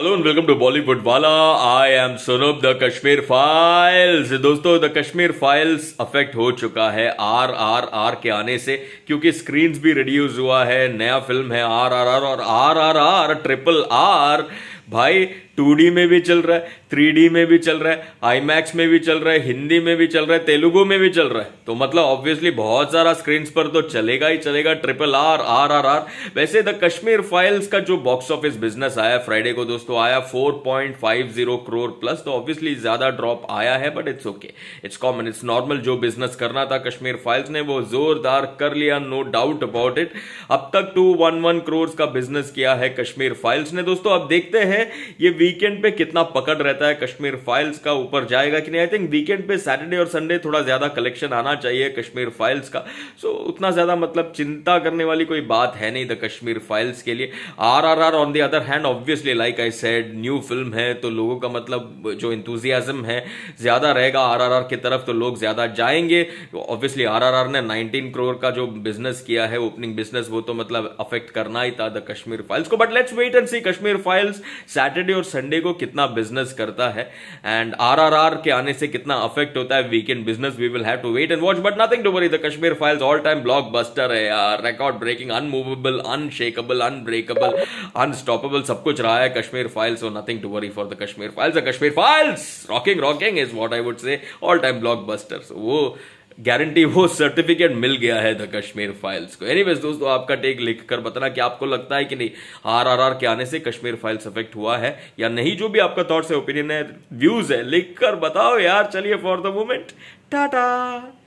hello and welcome to Bollywood वाला I am Sonab the Kashmir files दोस्तों the Kashmir files affect हो चुका है आर आर आर के आने से क्योंकि स्क्रीन्स भी रिड्यूस हुआ है नया फिल्म है आर आर आर और R R R triple R भाई टू में भी चल रहा है थ्री में भी चल रहा है आईमैक्स में भी चल रहा है हिंदी में भी चल रहा है तेलुगु में भी चल रहा है तो मतलब ऑब्वियसली बहुत सारा स्क्रीन पर तो चलेगा ही चलेगा triple R R R R वैसे द कश्मीर फाइल्स का जो बॉक्स ऑफिस बिजनेस आया फ्राइडे को दोस्तों आया 4.50 करोड़ प्लस तो ऑब्वियसली ज्यादा ड्रॉप आया है but it's okay it's common it's normal जो बिजनेस करना था कश्मीर फाइल्स ने वो जोरदार कर लिया नो डाउट अबाउट इट अब तक टू वन वन का बिजनेस किया है कश्मीर फाइल्स ने दोस्तों अब देखते हैं ये वीकेंड पे कितना पकड़ रहता है कश्मीर फाइल्स का ऊपर जाएगा कि नहीं आई थिंक वीकेंड पे सैटरडे और संडे थोड़ा ज्यादा कलेक्शन आना चाहिए कश्मीर फाइल्स का सो so, उतना ज्यादा मतलब चिंता करने वाली कोई बात है नहीं द कश्मीर फाइल्स के लिए R R R on the other hand obviously like I said new film है तो लोगों का मतलब जो इंतुजियाजम है ज्यादा रहेगा आर आर आर की तरफ तो लोग ज्यादा जाएंगे ऑब्वियसली आर आर आर ने नाइनटीन करोड़ का जो बिजनेस किया है ओपनिंग बिजनेस वो तो मतलब अफेक्ट करना ही था द कश्मीर फाइल्स को but let's wait and see Kashmir files Saturday और संडे को कितना बिजनेस करता है एंड आरआरआर के आने से कितना अफेक्ट होता है weekend business we will have to wait and watch but nothing to worry the Kashmir files all time blockbuster है यार record breaking unmovable unshakeable unbreakable unstoppable सब कुछ रहा है Kashmir files so nothing to worry for the Kashmir files the Kashmir files rocking rocking is what I would say all time blockbuster so वो guarantee वो certificate मिल गया है द कश्मीर फाइल्स को एनीवेज दोस्तों आपका टेक लिख कर बताना कि आपको लगता है कि नहीं आरआरआर के आने से कश्मीर फाइल्स अफेक्ट हुआ है या नहीं जो भी आपका थॉट्स है ओपिनियन है व्यूज है लिख कर बताओ यार चलिए फॉर द मोमेंट टाटा